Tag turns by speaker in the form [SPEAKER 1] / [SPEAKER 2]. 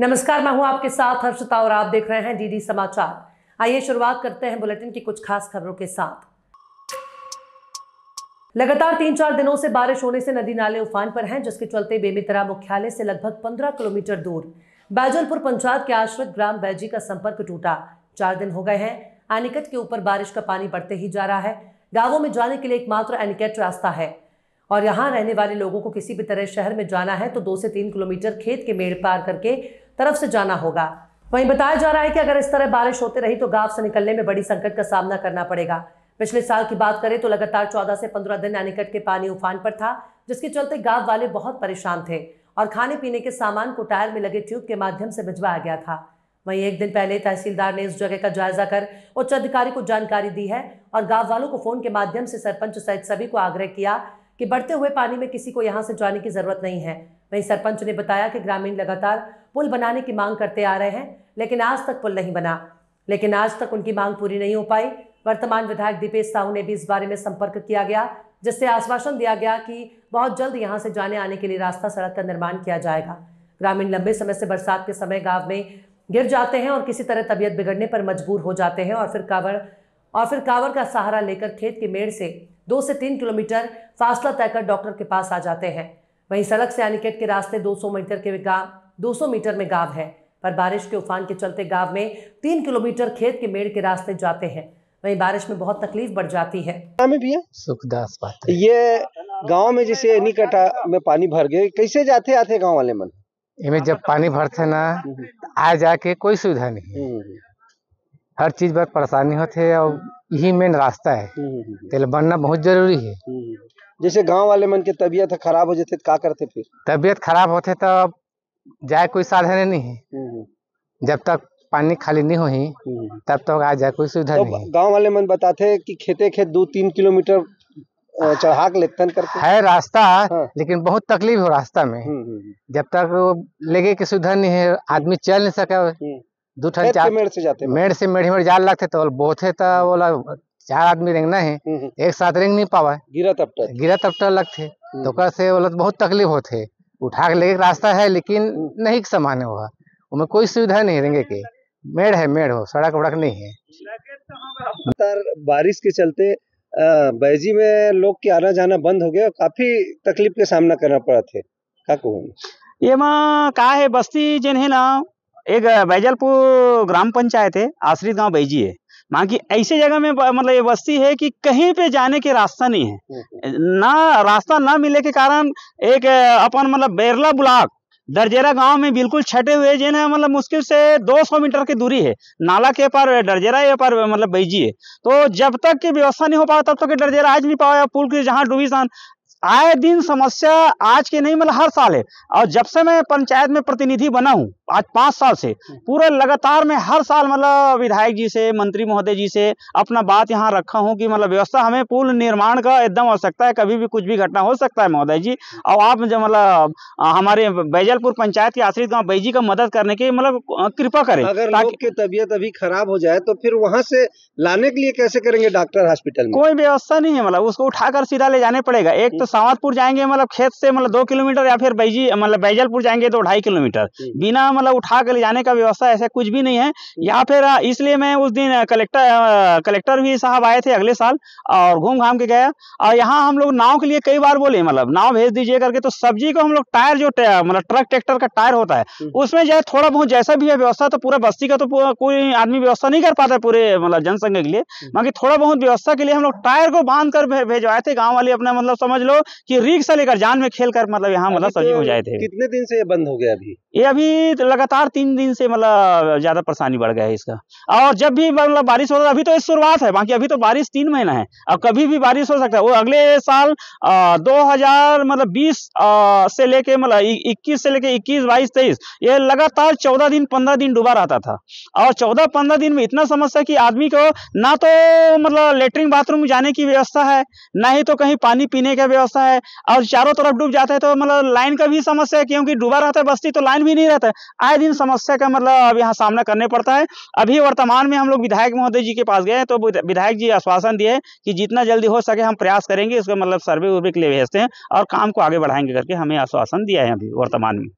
[SPEAKER 1] नमस्कार मैं हूं आपके साथ हर्षता और आप देख रहे हैं डीडी समाचार आइए शुरुआत करते हैं बुलेटिन की कुछ खास खबरों के साथ लगातार तीन चार दिनों से बारिश होने से नदी नाले उफान पर हैं जिसके चलते बेमेतरा मुख्यालय से लगभग 15 किलोमीटर दूर बैजलपुर पंचायत के आश्रित ग्राम बैजी का संपर्क टूटा चार दिन हो गए हैं एनिकट के ऊपर बारिश का पानी बढ़ते ही जा रहा है गांवों में जाने के लिए एकमात्र एनिकट रास्ता है और यहां रहने वाले लोगों को किसी भी तरह शहर में जाना है तो दो से तीन किलोमीटर खेत के मेड़ पार करके तरफ से जाना होगा वहीं बताया जा रहा है कि अगर इस तरह बारिश होते रही तो गांव से निकलने में बड़ी संकट का सामना करना पड़ेगा पिछले साल की बात करें तो लगातार 14 से 15 दिन एनिकट के पानी उफान पर था जिसके चलते गांव वाले बहुत परेशान थे और खाने पीने के सामान को टायर में लगे ट्यूब के माध्यम से भिजवाया गया था वहीं एक दिन पहले तहसीलदार ने इस जगह का जायजा कर उच्च अधिकारी को जानकारी दी है और गांव वालों को फोन के माध्यम से सरपंच सहित सभी को आग्रह किया कि बढ़ते हुए पानी में किसी को यहाँ से जाने की ज़रूरत नहीं है वहीं सरपंच ने बताया कि ग्रामीण लगातार पुल बनाने की मांग करते आ रहे हैं लेकिन आज तक पुल नहीं बना लेकिन आज तक उनकी मांग पूरी नहीं हो पाई वर्तमान विधायक दीपेश साहू ने भी इस बारे में संपर्क किया गया जिससे आश्वासन दिया गया कि बहुत जल्द यहाँ से जाने आने के लिए रास्ता सड़क का निर्माण किया जाएगा ग्रामीण लंबे समय से बरसात के समय गांव में गिर जाते हैं और किसी तरह तबीयत बिगड़ने पर मजबूर हो जाते हैं और फिर कावड़ और फिर कावड़ का सहारा लेकर खेत के मेड़ से दो से तीन किलोमीटर फासला तय कर डॉक्टर के पास आ जाते हैं वहीं सड़क से अनिकेट के रास्ते 200 मीटर के गांव 200 मीटर में गांव है पर बारिश के उफान के चलते गांव में तीन किलोमीटर खेत के मेड़ के रास्ते जाते हैं वहीं बारिश में बहुत तकलीफ बढ़ जाती है
[SPEAKER 2] सुखदास बात ये गाँव में जैसे एनीकटा में पानी भर गए कैसे जाते आते गाँव वाले मन
[SPEAKER 3] इमें जब पानी भरते ना हम्म। आ जाके कोई सुविधा नहीं हर चीज पर परेशानी होते है और यही मेन रास्ता है हम्म, हम्म, हम्म। तेल बनना बहुत जरूरी है
[SPEAKER 2] जैसे गांव वाले मन के तबियत खराब हो जाते तो का करते फिर
[SPEAKER 3] तबियत खराब होते तो जाए कोई साधन नहीं है जब तक पानी खाली नहीं ही तब तक आ जाए कोई सुविधा तो नहीं
[SPEAKER 2] गांव वाले मन बताते कि खेते खेत दो तीन किलोमीटर चढ़ा के करते
[SPEAKER 3] है रास्ता हाँ। लेकिन बहुत तकलीफ हो रास्ता में जब तक लेगे की सुविधा नहीं है आदमी चल नहीं सके दू चार मेड़ से जाते मेड़ से मेढ़ी मेढ़ जाल लगते तो बहुत है तो बोला चार आदमी रेंगना है हम्म, हम्म। एक साथ रेंग नहीं पावा गिरा तपटा गिरा तपटा लगते हम्म। तो कर से बोला बहुत तकलीफ होते उठा के लेके रास्ता है लेकिन नहीं समान है वह उसमें कोई सुविधा नहीं रेंगे के मेड़ है मेड़ हो सड़क वड़क नहीं है
[SPEAKER 2] बारिश के चलते बैजी में लोग के आना जाना बंद हो गया काफी तकलीफ के सामना करना पड़ा थे का कहूँ
[SPEAKER 4] ये माँ का है बस्ती जिन्हें ना एक बैजलपुर ग्राम पंचायत है आश्रित गांव बैजी है वहाँ की ऐसे जगह में मतलब ये बस्ती है कि कहीं पे जाने के रास्ता नहीं है हम्म, हम्म। ना रास्ता ना मिले के कारण एक अपन मतलब बेरला ब्लॉक डरजेरा गांव में बिल्कुल छटे हुए जिन्हें मतलब मुश्किल से 200 मीटर की दूरी है नाला के पार डरजेरा ये पार मतलब बैजी है तो जब तक की व्यवस्था नहीं हो पाया तब तक तो डरजेरा आज नहीं पाया पुल की जहाँ डूबी सान आए दिन समस्या आज के नहीं मतलब हर साल है और जब से मैं पंचायत में प्रतिनिधि बना हूँ आज पांच साल से पूरा लगातार मैं हर साल मतलब विधायक जी से मंत्री महोदय जी से अपना बात यहाँ रखा हूँ कि मतलब व्यवस्था हमें पुल निर्माण का एकदम आवश्यकता है कभी भी कुछ भी घटना हो सकता है महोदय जी और आप जो मतलब हमारे बैजलपुर पंचायत के आश्रित गाँव बैजी का मदद करने की मतलब कृपा करें अगर आपकी तबियत अभी खराब हो जाए तो फिर वहाँ से लाने के
[SPEAKER 2] लिए कैसे करेंगे डॉक्टर हॉस्पिटल
[SPEAKER 4] कोई व्यवस्था नहीं है मतलब उसको उठाकर सीधा ले जाने पड़ेगा एक तो तो सावतपुर जाएंगे मतलब खेत से मतलब दो किलोमीटर या फिर बैजी मतलब बैजलपुर जाएंगे तो ढाई किलोमीटर बिना मतलब उठा कर ले जाने का व्यवस्था ऐसा कुछ भी नहीं है या फिर इसलिए मैं उस दिन कलेक्टर कलेक्टर भी साहब आए थे अगले साल और घूम घाम के गया और यहाँ हम लोग नाव के लिए कई बार बोले मतलब नाव भेज दीजिए करके तो सब्जी को हम लोग टायर जो मतलब ट्रक ट्रैक्टर का टायर होता है उसमें जो है थोड़ा बहुत जैसा भी है व्यवस्था तो पूरा बस्ती का तो कोई आदमी व्यवस्था नहीं कर पाता पूरे मतलब जनसंघ के लिए बाकी थोड़ा बहुत व्यवस्था के लिए हम लोग टायर को बांध कर भेजवाए थे गाँव वाले अपना मतलब समझ लो कि रिक्शा लेकर जान में खेल कर मतलब यहाँ मतलब सभी हो तो जाए थे कितने दिन से ये बंद हो गया अभी ये अभी तो लगातार तीन दिन से मतलब ज़्यादा परेशानी बढ़ गया है इसका और जब भी मतलब बारिश हो रहा है अभी तो ये शुरुआत है बाकी अभी तो बारिश तीन महीना है अब कभी भी बारिश हो सकता है वो अगले साल आ, दो हजार मतलब बीस से लेके मतलब इक्कीस से लेके इक्कीस बाईस तेईस ये लगातार चौदह दिन पंद्रह दिन डूबा रहता था और चौदह पंद्रह दिन में इतना समस्या कि आदमी को ना तो मतलब लेटरिन बाथरूम जाने की व्यवस्था है ना ही तो कहीं पानी पीने का व्यवस्था है और चारों तरफ डूब जाता है तो मतलब लाइन का भी समस्या है क्योंकि डूबा रहता है बस्ती तो लाइन भी नहीं रहता आए दिन समस्या का मतलब अब यहाँ सामना करने पड़ता है अभी वर्तमान में हम लोग विधायक महोदय जी के पास गए तो विधायक जी आश्वासन दिए कि जितना जल्दी हो सके हम प्रयास करेंगे इसका मतलब सर्वे उर्वे के लिए भेजते हैं और काम को आगे बढ़ाएंगे करके हमें आश्वासन दिया है अभी वर्तमान में